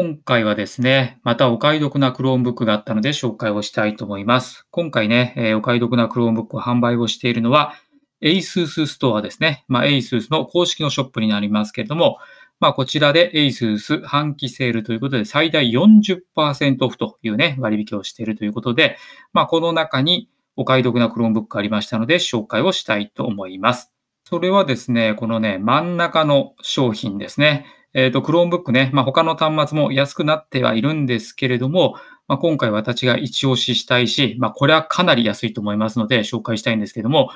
今回はですね、またお買い得な Chromebook があったので紹介をしたいと思います。今回ね、えお買い得な Chromebook を販売をしているのは、ASUS ストアですね。まあ、ASUS の公式のショップになりますけれども、まあ、こちらで ASUS 半期セールということで最大40%オフというね、割引をしているということで、まあ、この中にお買い得な Chromebook がありましたので紹介をしたいと思います。それはですね、このね、真ん中の商品ですね。えっ、ー、と、Chromebook ね、まあ、他の端末も安くなってはいるんですけれども、まあ、今回私が一押ししたいし、まあ、これはかなり安いと思いますので紹介したいんですけども、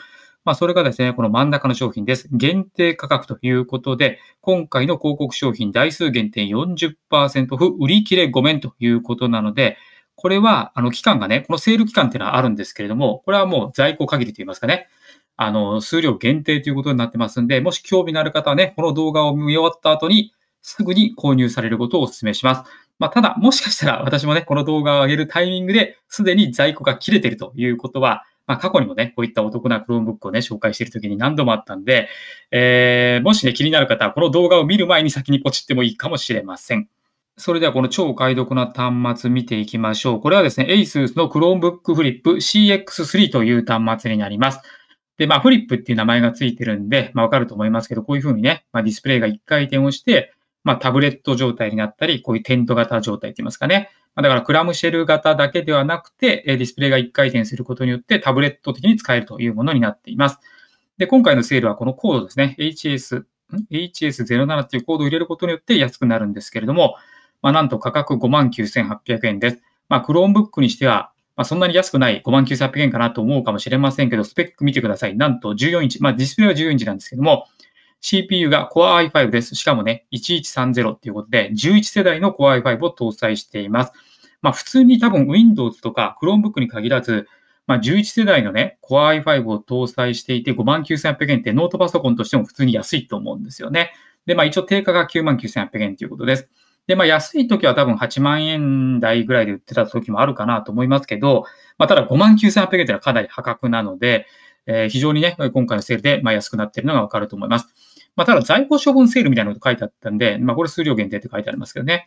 まあ、それがですね、この真ん中の商品です。限定価格ということで、今回の広告商品台数限定40%オフ、売り切れめんということなので、これは、あの、期間がね、このセール期間っていうのはあるんですけれども、これはもう在庫限りと言いますかね、あの、数量限定ということになってますんで、もし興味のある方はね、この動画を見終わった後に、すぐに購入されることをお勧めします。まあ、ただ、もしかしたら私もね、この動画を上げるタイミングで、すでに在庫が切れてるということは、まあ、過去にもね、こういったお得な Chromebook をね、紹介している時に何度もあったんで、えー、もしね、気になる方は、この動画を見る前に先にポチってもいいかもしれません。それではこの超解読な端末見ていきましょう。これはですね、ASUS の Chromebook Flip CX3 という端末になります。で、まあ、フリップっていう名前がついてるんで、まあ、わかると思いますけど、こういうふうにね、まあ、ディスプレイが1回転をして、まあ、タブレット状態になったり、こういうテント型状態って言いますかね。だからクラムシェル型だけではなくて、ディスプレイが1回転することによってタブレット的に使えるというものになっています。で、今回のセールはこのコードですね。HS、HS07 というコードを入れることによって安くなるんですけれども、まあ、なんと価格59,800円です。まあ、Chromebook にしては、まあ、そんなに安くない59,800円かなと思うかもしれませんけど、スペック見てください。なんと14インチ。まあ、ディスプレイは14インチなんですけども、CPU が Core i5 です。しかもね、1130っていうことで、11世代の Core i5 を搭載しています。まあ、普通に多分 Windows とか Chromebook に限らず、まあ、11世代のね、Core i5 を搭載していて、59,800円ってノートパソコンとしても普通に安いと思うんですよね。で、まあ、一応定価が99,800円ということです。で、まあ、安い時は多分8万円台ぐらいで売ってた時もあるかなと思いますけど、まあ、ただ59,800円ていうのはかなり破格なので、えー、非常にね、今回のセールで、まあ、安くなっているのがわかると思います。まあ、ただ在庫処分セールみたいなこと書いてあったんで、まあ、これ数量限定って書いてありますけどね。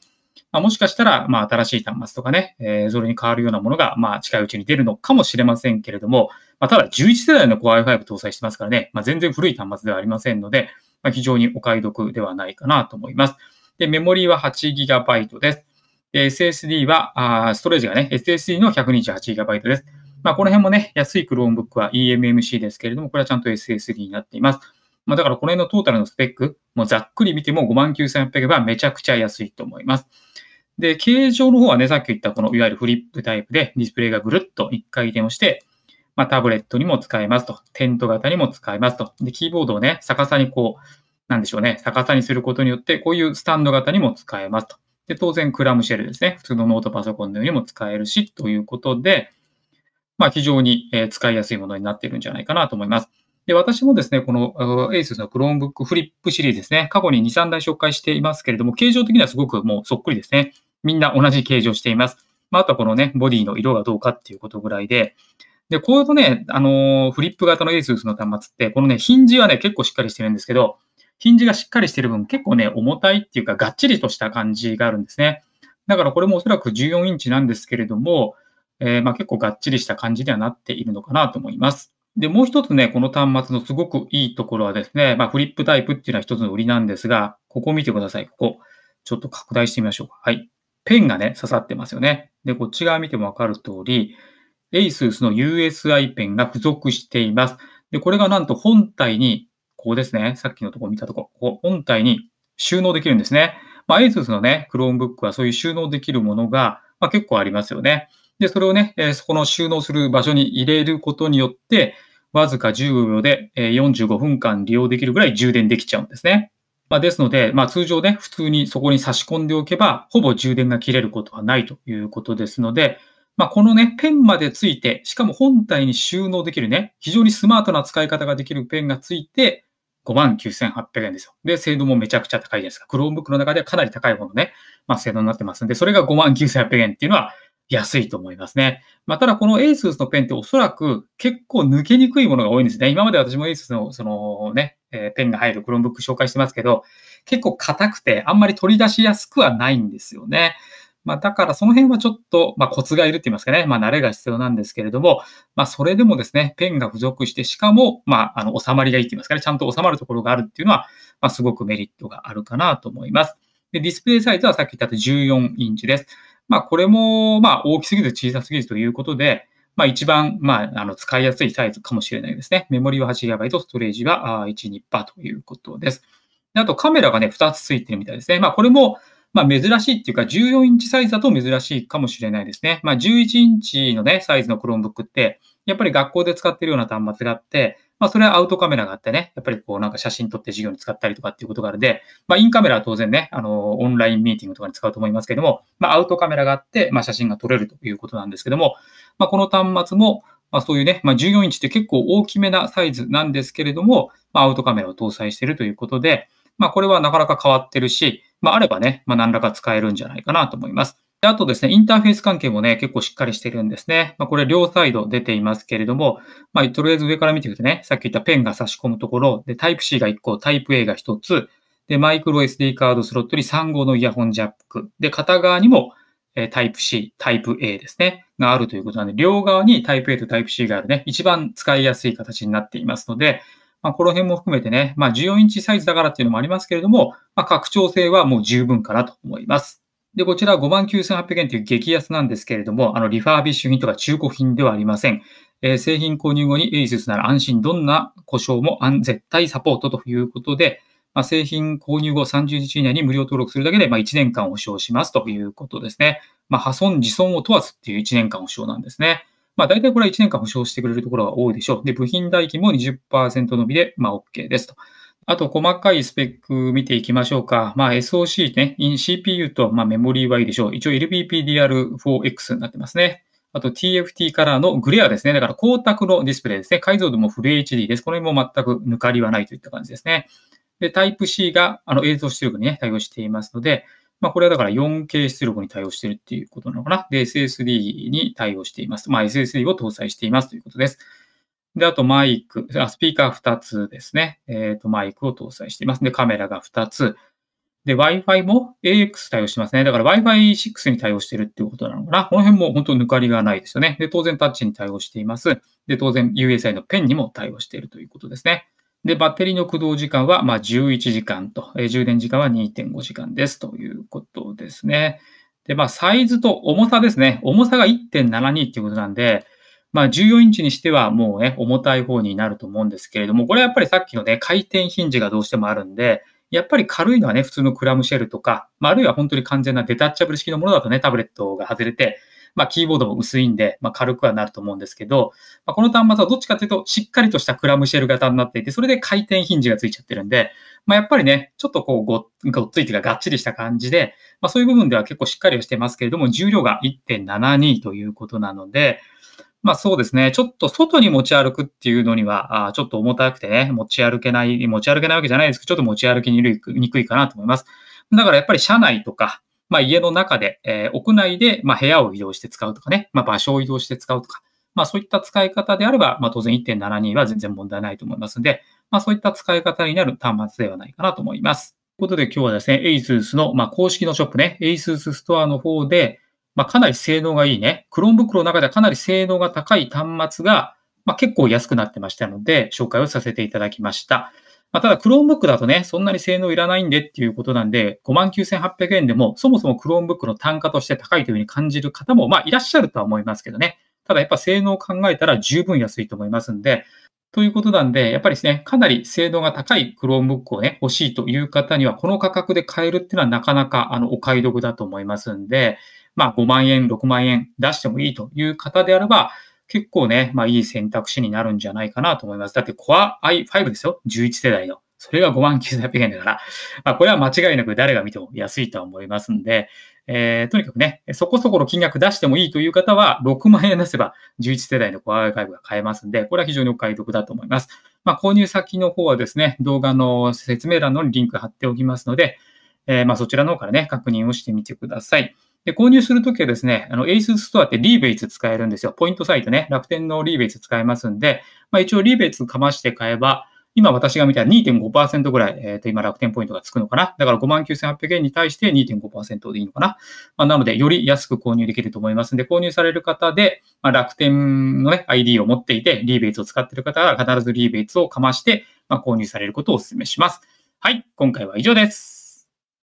まあ、もしかしたら、まあ、新しい端末とかね、えー、それに変わるようなものが、まあ、近いうちに出るのかもしれませんけれども、まあ、ただ11世代の Core i5 搭載してますからね、まあ、全然古い端末ではありませんので、まあ、非常にお買い得ではないかなと思います。で、メモリーは 8GB です。で SSD は、あストレージがね、SSD の 128GB です。まあ、この辺もね、安い Chromebook は EMMC ですけれども、これはちゃんと SSD になっています。まあ、だからこの辺のトータルのスペック、もうざっくり見ても59,800円はめちゃくちゃ安いと思います。で、形状の方はね、さっき言ったこのいわゆるフリップタイプでディスプレイがぐるっと1回転をして、まあ、タブレットにも使えますと、テント型にも使えますと。で、キーボードをね、逆さにこう、なんでしょうね、逆さにすることによって、こういうスタンド型にも使えますと。で、当然クラムシェルですね。普通のノートパソコンのようにも使えるし、ということで、まあ、非常に使いやすいものになっているんじゃないかなと思います。で、私もですね、この ASUS の Chromebook Flip シリーズですね、過去に2、3台紹介していますけれども、形状的にはすごくもうそっくりですね。みんな同じ形状しています。まあ、あとはこのね、ボディの色がどうかっていうことぐらいで、で、こういうとね、あのー、フリップ型の ASUS の端末って、このね、ヒンジはね、結構しっかりしてるんですけど、ヒンジがしっかりしてる分、結構ね、重たいっていうか、がっちりとした感じがあるんですね。だからこれもおそらく14インチなんですけれども、えー、まあ結構がっちりした感じにはなっているのかなと思います。で、もう一つね、この端末のすごくいいところはですね、まあ、フリップタイプっていうのは一つの売りなんですが、ここ見てください。ここ。ちょっと拡大してみましょうか。はい。ペンがね、刺さってますよね。で、こっち側見てもわかる通り、ASUS の USI ペンが付属しています。で、これがなんと本体に、ここですね。さっきのとこ見たとこ、ここ本体に収納できるんですね。まあ、ASUS のね、Chromebook はそういう収納できるものが、まあ、結構ありますよね。で、それをね、えー、そこの収納する場所に入れることによって、わずか15秒で45分間利用できるぐらい充電できちゃうんですね。まあ、ですので、まあ、通常ね、普通にそこに差し込んでおけば、ほぼ充電が切れることはないということですので、まあ、このね、ペンまでついて、しかも本体に収納できるね、非常にスマートな使い方ができるペンがついて、59,800円ですよ。で、精度もめちゃくちゃ高いじゃないですか。Chromebook の中ではかなり高いものね、まあ、性能になってますんで、それが59,800円っていうのは、安いと思いますね。まあ、ただこの ASUS のペンっておそらく結構抜けにくいものが多いんですね。今まで私も ASUS のそのね、えペンが入る Chromebook 紹介してますけど、結構硬くてあんまり取り出しやすくはないんですよね。まあ、だからその辺はちょっと、まあ、コツがいるって言いますかね、まあ、慣れが必要なんですけれども、まあ、それでもですね、ペンが付属して、しかも、まあ、あの、収まりがいいって言いますかね、ちゃんと収まるところがあるっていうのは、まあ、すごくメリットがあるかなと思います。で、ディスプレイサイズはさっき言ったと14インチです。まあ、これも、まあ、大きすぎず小さすぎずということで、まあ、一番、まあ、あの、使いやすいサイズかもしれないですね。メモリは 8GB、ストレージは1、2%ということです。あと、カメラがね、2つついてるみたいですね。まあ、これも、まあ、珍しいっていうか、14インチサイズだと珍しいかもしれないですね。まあ、11インチのね、サイズの Chromebook って、やっぱり学校で使ってるような端末があって、まあ、それはアウトカメラがあってね、やっぱりこうなんか写真撮って授業に使ったりとかっていうことがあるんで、まあ、インカメラは当然ね、あの、オンラインミーティングとかに使うと思いますけども、まあ、アウトカメラがあって、まあ、写真が撮れるということなんですけども、まあ、この端末も、まあ、そういうね、まあ、14インチって結構大きめなサイズなんですけれども、まあ、アウトカメラを搭載しているということで、まあ、これはなかなか変わってるし、まあ、あればね、まあ、何らか使えるんじゃないかなと思います。で、あとですね、インターフェース関係もね、結構しっかりしてるんですね。まあ、これ両サイド出ていますけれども、まあ、とりあえず上から見ていくとね、さっき言ったペンが差し込むところ、で、タイプ C が1個、タイプ A が1つ、で、マイクロ SD カードスロットに3号のイヤホンジャック、で、片側にも、えタイプ C、タイプ A ですね、があるということなんで、両側にタイプ A とタイプ C があるね、一番使いやすい形になっていますので、まあ、この辺も含めてね、まあ、14インチサイズだからっていうのもありますけれども、まあ、拡張性はもう十分かなと思います。で、こちら5万9800円という激安なんですけれども、あの、リファービッシュ品とか中古品ではありません。えー、製品購入後に ASUS なら安心、どんな故障も絶対サポートということで、まあ、製品購入後30日以内に無料登録するだけで、まあ、1年間保証しますということですね。まあ、破損、自損を問わずっていう1年間保証なんですね。まあ、大体これは1年間保証してくれるところが多いでしょう。で、部品代金も20%伸びで、まあ、OK ですと。あと、細かいスペック見ていきましょうか。まあ、SOC ね、CPU と、まあ、メモリーはいいでしょう。一応 LPPDR4X になってますね。あと TFT カラーのグレアですね。だから光沢のディスプレイですね。解像度もフル HD です。これも全く抜かりはないといった感じですね。で、タイプ C があの映像出力に、ね、対応していますので、まあ、これはだから 4K 出力に対応しているっていうことなのかな。で、SSD に対応しています。まあ、SSD を搭載していますということです。で、あとマイク、あスピーカー2つですね。えっ、ー、と、マイクを搭載しています。で、カメラが2つ。で、Wi-Fi も AX 対応してますね。だから Wi-Fi6 に対応してるっていうことなのかな。この辺も本当抜かりがないですよね。で、当然タッチに対応しています。で、当然 USI のペンにも対応しているということですね。で、バッテリーの駆動時間は、ま11時間と、えー、充電時間は2.5時間ですということですね。で、まあ、サイズと重さですね。重さが1.72っていうことなんで、まあ、14インチにしてはもうね、重たい方になると思うんですけれども、これはやっぱりさっきのね、回転ヒンジがどうしてもあるんで、やっぱり軽いのはね、普通のクラムシェルとか、まあ、あるいは本当に完全なデタッチャブル式のものだとね、タブレットが外れて、まあ、キーボードも薄いんで、まあ、軽くはなると思うんですけど、まあ、この端末はどっちかというと、しっかりとしたクラムシェル型になっていて、それで回転ヒンジがついちゃってるんで、まあ、やっぱりね、ちょっとこうご、ごっついていうか、がっちりした感じで、まあ、そういう部分では結構しっかりはしてますけれども、重量が1.72ということなので、まあそうですね。ちょっと外に持ち歩くっていうのには、あちょっと重たくてね、持ち歩けない、持ち歩けないわけじゃないですけど、ちょっと持ち歩きにくいかなと思います。だからやっぱり車内とか、まあ家の中で、えー、屋内で、まあ部屋を移動して使うとかね、まあ場所を移動して使うとか、まあそういった使い方であれば、まあ当然1.72は全然問題ないと思いますんで、まあそういった使い方になる端末ではないかなと思います。ということで今日はですね、ASUS の、まあ、公式のショップね、ASUS ストアの方で、まあ、かなり性能がいいね、クローンブックの中ではかなり性能が高い端末が、まあ、結構安くなってましたので、紹介をさせていただきました。まあ、ただ、クローンブックだとね、そんなに性能いらないんでっていうことなんで、59,800円でも、そもそもクローンブックの単価として高いというふうに感じる方も、まあ、いらっしゃるとは思いますけどね。ただ、やっぱ性能を考えたら十分安いと思いますんで、ということなんで、やっぱりですね、かなり性能が高い Chromebook をね、欲しいという方には、この価格で買えるっていうのはなかなかあのお買い得だと思いますんで、まあ5万円、6万円出してもいいという方であれば、結構ね、まあいい選択肢になるんじゃないかなと思います。だって Core i5 ですよ。11世代の。それが5万9800円だから、まあこれは間違いなく誰が見ても安いとは思いますんで、えー、とにかくね、そこそこの金額出してもいいという方は、6万円出せば11世代の Core i5 が買えますんで、これは非常にお買い得だと思います。まあ購入先の方はですね、動画の説明欄のリンク貼っておきますので、えー、まあそちらの方からね、確認をしてみてください。で、購入するときはですね、あの、ASUS ストアってリーベイツ使えるんですよ。ポイントサイトね。楽天のリーベイツ使えますんで、まあ一応リーベイツかまして買えば、今私が見たら2.5%ぐらい、えっ、ー、と、今楽天ポイントがつくのかな。だから59,800円に対して2.5%でいいのかな。まあ、なので、より安く購入できると思いますんで、購入される方で、まあ、楽天のね、ID を持っていて、リーベイツを使っている方は必ずリーベイツをかまして、まあ、購入されることをお勧めします。はい、今回は以上です。